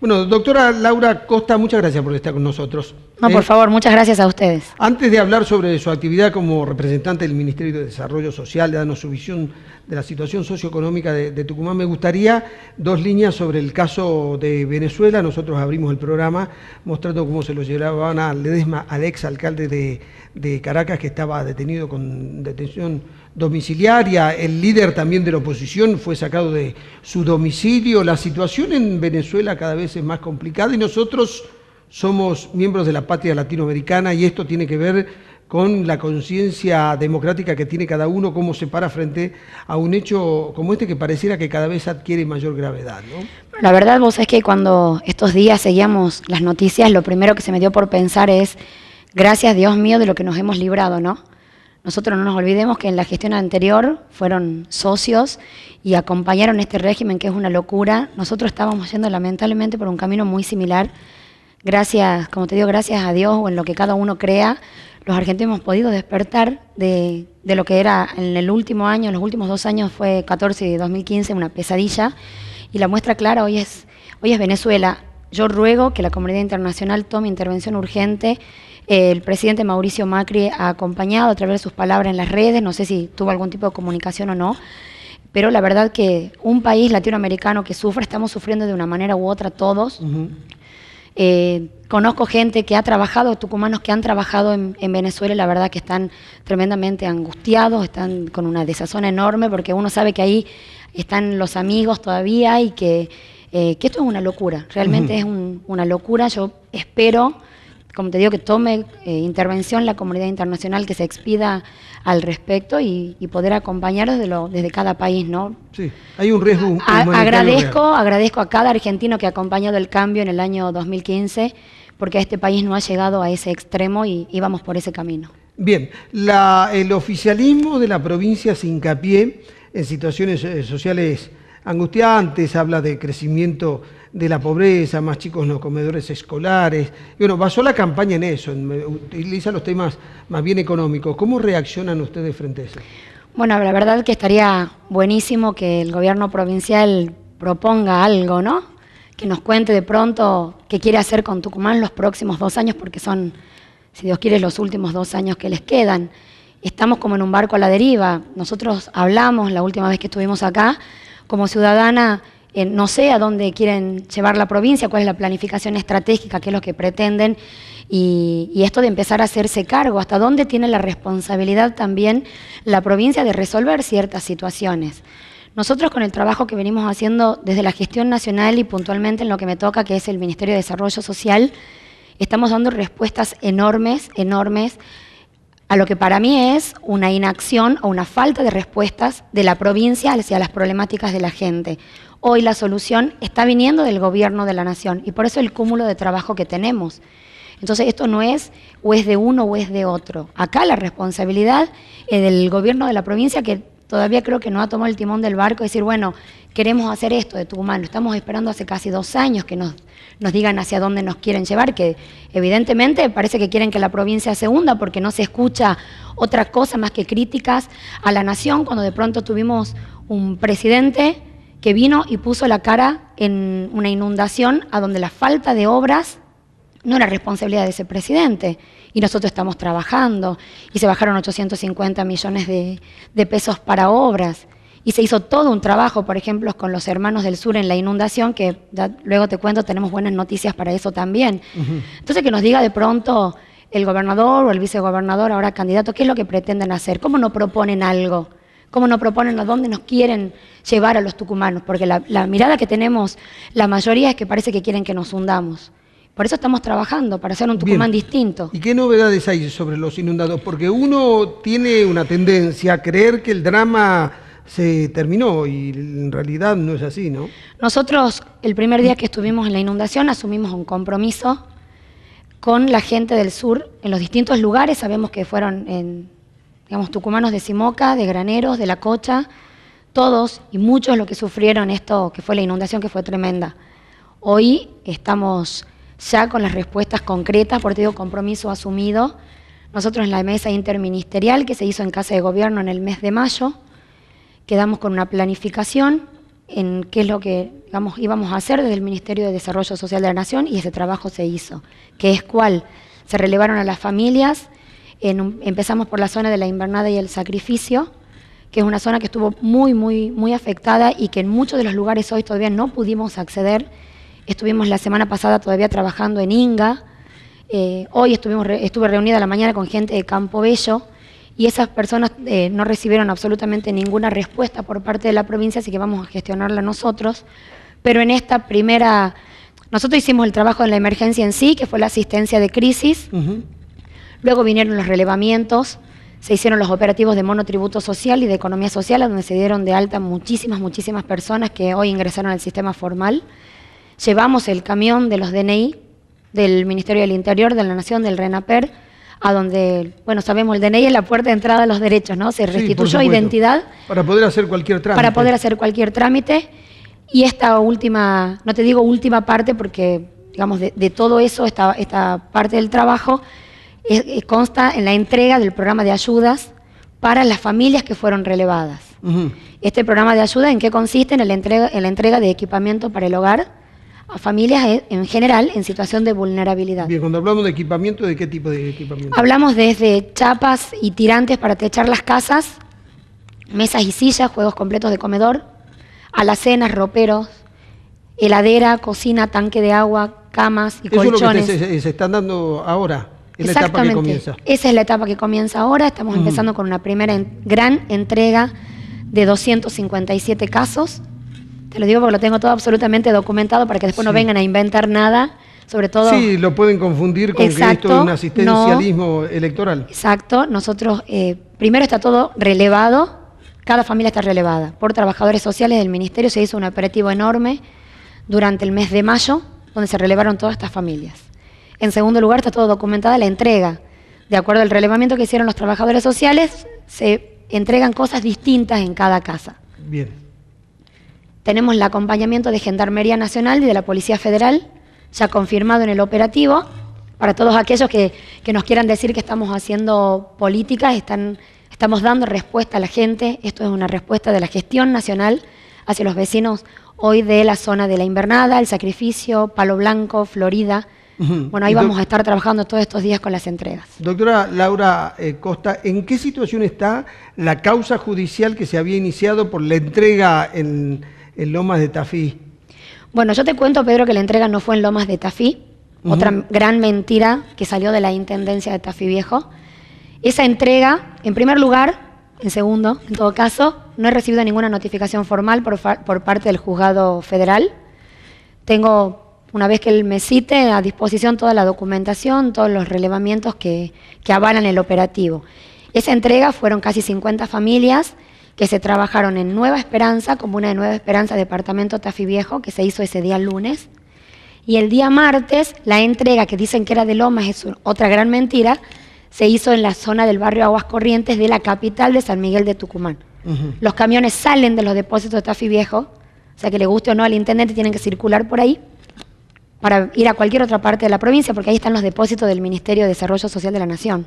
Bueno. doctora Laura Costa, muchas gracias por estar con nosotros. No, por eh, favor, muchas gracias a ustedes. Antes de hablar sobre su actividad como representante del Ministerio de Desarrollo Social, darnos su visión de la situación socioeconómica de, Tucumán, me gustaría dos líneas sobre el caso de Venezuela. Nosotros abrimos el programa mostrando cómo se lo llevaban a Ledesma, al ex alcalde de Caracas, que estaba detenido con detención domiciliaria, el líder también de la oposición fue sacado de su domicilio, la situación en Venezuela cada vez es más complicada y nosotros somos miembros de la patria latinoamericana y esto tiene que ver con la conciencia democrática que tiene cada uno, cómo se para frente a un hecho como este que pareciera que cada vez adquiere mayor gravedad. La verdad vos es que cuando estos días seguíamos las noticias, lo primero que se me dio por pensar es, gracias Dios mío de lo que nos hemos librado, ¿no? Nosotros no nos olvidemos que en la gestión anterior fueron socios y acompañaron este régimen que es una locura. Nosotros estábamos yendo lamentablemente por un camino muy similar. Gracias, como te digo, gracias a Dios o en lo que cada uno crea, los argentinos hemos podido despertar de, lo que era en el último año, en los últimos dos años fue 14 y 2015, una pesadilla. Y la muestra clara hoy es, hoy es Venezuela. Yo ruego que la comunidad internacional tome intervención urgente el presidente Mauricio Macri ha acompañado a través de sus palabras en las redes, no sé si tuvo algún tipo de comunicación o no, pero la verdad que un país latinoamericano que sufre, estamos sufriendo de una manera u otra todos. Eh, conozco gente que ha trabajado, tucumanos que han trabajado en, Venezuela, la verdad que están tremendamente angustiados, están con una desazón enorme, porque uno sabe que ahí están los amigos todavía y que, eh, esto es una locura, realmente es una locura. Yo espero como te digo, que tome eh, intervención la comunidad internacional, que se expida al respecto y, poder acompañar desde, cada país, ¿no? Sí, hay un riesgo. agradezco, agradezco a cada argentino que ha acompañado el cambio en el año 2015, porque este país no ha llegado a ese extremo y, íbamos por ese camino. Bien, el oficialismo de la provincia se hincapié en situaciones eh, sociales angustiantes, habla de crecimiento de la pobreza, más chicos en los comedores escolares. bueno, basó la campaña en eso, eh, utiliza los temas más bien económicos. ¿Cómo reaccionan ustedes frente a eso? Bueno, la verdad que estaría buenísimo que el gobierno provincial proponga algo, ¿no? Que nos cuente de pronto qué quiere hacer con Tucumán los próximos dos años, porque son, si Dios quiere, los últimos dos años que les quedan. Estamos como en un barco a la deriva. Nosotros hablamos la última vez que estuvimos acá como ciudadana eh, no sé a dónde quieren llevar la provincia, cuál es la planificación estratégica, qué es lo que pretenden, y, esto de empezar a hacerse cargo, hasta dónde tiene la responsabilidad también la provincia de resolver ciertas situaciones. Nosotros con el trabajo que venimos haciendo desde la gestión nacional y puntualmente en lo que me toca, que es el Ministerio de Desarrollo Social, estamos dando respuestas enormes, enormes a lo que para mí es una inacción o una falta de respuestas de la provincia hacia las problemáticas de la gente. Hoy la solución está viniendo del gobierno de la nación y por eso el cúmulo de trabajo que tenemos. Entonces esto no es o es de uno o es de otro. Acá la responsabilidad es del gobierno de la provincia que todavía creo que no ha tomado el timón del barco y decir, bueno, queremos hacer esto de tu mano Estamos esperando hace casi dos años que nos, nos digan hacia dónde nos quieren llevar, que evidentemente parece que quieren que la provincia se hunda porque no se escucha otra cosa más que críticas a la nación cuando de pronto tuvimos un presidente que vino y puso la cara en una inundación a donde la falta de obras no era responsabilidad de ese presidente. Y nosotros estamos trabajando y se bajaron 850 millones de, pesos para obras. Y se hizo todo un trabajo, por ejemplo, con los hermanos del sur en la inundación, que luego te cuento, tenemos buenas noticias para eso también. Entonces, que nos diga de pronto el gobernador o el vicegobernador, ahora candidato, qué es lo que pretenden hacer, cómo no proponen algo cómo nos proponen a dónde nos quieren llevar a los tucumanos, porque la, mirada que tenemos la mayoría es que parece que quieren que nos hundamos. Por eso estamos trabajando, para hacer un Tucumán distinto. ¿Y qué novedades hay sobre los inundados? Porque uno tiene una tendencia a creer que el drama se terminó y en realidad no es así, ¿no? Nosotros, el primer día que estuvimos en la inundación, asumimos un compromiso con la gente del sur en los distintos lugares. Sabemos que fueron, en, digamos, tucumanos de Simoca, de Graneros, de La Cocha, todos y muchos los que sufrieron esto, que fue la inundación que fue tremenda. Hoy estamos ya con las respuestas concretas, por digo compromiso asumido. Nosotros en la mesa interministerial que se hizo en Casa de Gobierno en el mes de mayo, quedamos con una planificación en qué es lo que íbamos a hacer desde el Ministerio de Desarrollo Social de la Nación y ese trabajo se hizo, que es cuál. Se relevaron a las familias, empezamos por la zona de la invernada y el sacrificio, que es una zona que estuvo muy, muy, muy afectada y que en muchos de los lugares hoy todavía no pudimos acceder Estuvimos la semana pasada todavía trabajando en Inga. Eh, hoy estuvimos, estuve reunida a la mañana con gente de Campo Bello y esas personas eh, no recibieron absolutamente ninguna respuesta por parte de la provincia, así que vamos a gestionarla nosotros. Pero en esta primera, nosotros hicimos el trabajo de la emergencia en sí, que fue la asistencia de crisis. Luego vinieron los relevamientos, se hicieron los operativos de monotributo social y de economía social, donde se dieron de alta muchísimas, muchísimas personas que hoy ingresaron al sistema formal llevamos el camión de los DNI del Ministerio del Interior, de la Nación, del RENAPER, a donde, bueno, sabemos, el DNI es la puerta de entrada a los derechos, ¿no? Se restituyó identidad. Para poder hacer cualquier trámite. Para poder hacer cualquier trámite. Y esta última, no te digo última parte porque, digamos, de, todo eso, esta, esta, parte del trabajo, eh, consta en la entrega del programa de ayudas para las familias que fueron relevadas. Este programa de ayuda, ¿en qué consiste? En la entrega, en la entrega de equipamiento para el hogar, a familias e, en general en situación de vulnerabilidad. Bien, cuando hablamos de equipamiento, ¿de qué tipo de equipamiento? Hablamos desde chapas y tirantes para techar las casas, mesas y sillas, juegos completos de comedor, alacenas, roperos, heladera, cocina, tanque de agua, camas y Eso Es lo que se, están dando ahora. Es la etapa que comienza. Esa es la etapa que comienza ahora. Estamos mm. empezando con una primera gran entrega de 257 casos te lo digo porque lo tengo todo absolutamente documentado para que después no vengan a inventar nada, sobre todo... Sí, lo pueden confundir con que esto es un asistencialismo electoral. Exacto, nosotros, eh, primero está todo relevado, cada familia está relevada. Por trabajadores sociales del Ministerio se hizo un operativo enorme durante el mes de mayo, donde se relevaron todas estas familias. En segundo lugar, está todo documentada la entrega. De acuerdo al relevamiento que hicieron los trabajadores sociales, se entregan cosas distintas en cada casa. Bien tenemos el acompañamiento de Gendarmería Nacional y de la Policía Federal, ya confirmado en el operativo. Para todos aquellos que, nos quieran decir que estamos haciendo políticas, están, estamos dando respuesta a la gente. Esto es una respuesta de la gestión nacional hacia los vecinos hoy de la zona de la Invernada, El Sacrificio, Palo Blanco, Florida. Bueno, ahí vamos a estar trabajando todos estos días con las entregas. Doctora Laura eh, Costa, ¿en qué situación está la causa judicial que se había iniciado por la entrega en en Lomas de Tafí? Bueno, yo te cuento, Pedro, que la entrega no fue en Lomas de Tafí, otra gran mentira que salió de la Intendencia de Tafí Viejo. Esa entrega, en primer lugar, en segundo, en todo caso, no he recibido ninguna notificación formal por, parte del juzgado federal. Tengo una vez que él me cite, a disposición toda la documentación, todos los relevamientos que, que, avalan el operativo. Esa entrega fueron casi 50 familias que se trabajaron en Nueva Esperanza, comuna de Nueva Esperanza, departamento Tafi Viejo, que se hizo ese día lunes. Y el día martes, la entrega que dicen que era de Lomas es otra gran mentira, se hizo en la zona del barrio Aguas Corrientes de la capital de San Miguel de Tucumán. Los camiones salen de los depósitos de Tafi Viejo, o sea que le guste o no al intendente, tienen que circular por ahí para ir a cualquier otra parte de la provincia, porque ahí están los depósitos del Ministerio de Desarrollo Social de la Nación,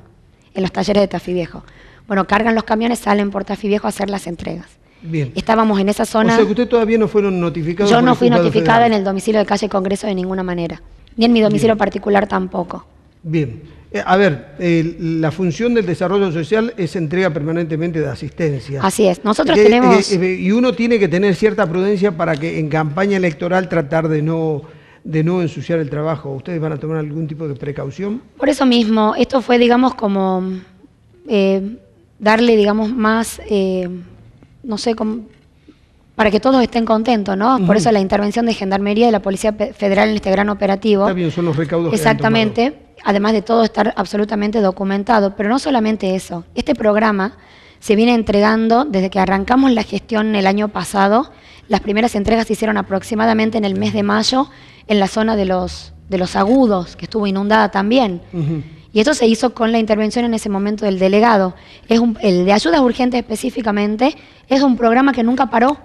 en los talleres de Tafi Viejo. Bueno, cargan los camiones, salen por Tafí Viejo a hacer las entregas. Bien. Estábamos en esa zona. O sea, que usted todavía no fueron notificados. Yo no fui notificada en el domicilio de calle Congreso de ninguna manera, ni en mi domicilio particular tampoco. Bien. Eh, a ver, la función del desarrollo social es entrega permanentemente de asistencia. Así es. Nosotros tenemos. Eh, eh, y uno tiene que tener cierta prudencia para que en campaña electoral tratar de no de no ensuciar el trabajo. ¿Ustedes van a tomar algún tipo de precaución? Por eso mismo, esto fue, digamos, como darle, digamos, más, eh, no sé, para que todos estén contentos, ¿no? Por eso la intervención de Gendarmería y de la Policía Federal en este gran operativo. Está bien, son los recaudos. Exactamente, además de todo estar absolutamente documentado, pero no solamente eso, este programa se viene entregando desde que arrancamos la gestión el año pasado, las primeras entregas se hicieron aproximadamente en el mes de mayo en la zona de los, de los agudos, que estuvo inundada también. Y esto se hizo con la intervención en ese momento del delegado. Es el de ayudas urgentes específicamente es un programa que nunca paró.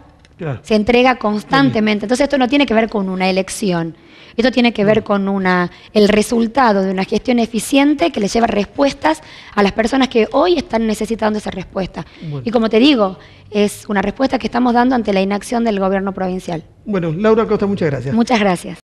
Se entrega constantemente. Entonces esto no tiene que ver con una elección. Esto tiene que ver con una, el resultado de una gestión eficiente que le lleva respuestas a las personas que hoy están necesitando esa respuesta. Y como te digo, es una respuesta que estamos dando ante la inacción del gobierno provincial. Bueno, Laura Costa, muchas gracias. Muchas gracias.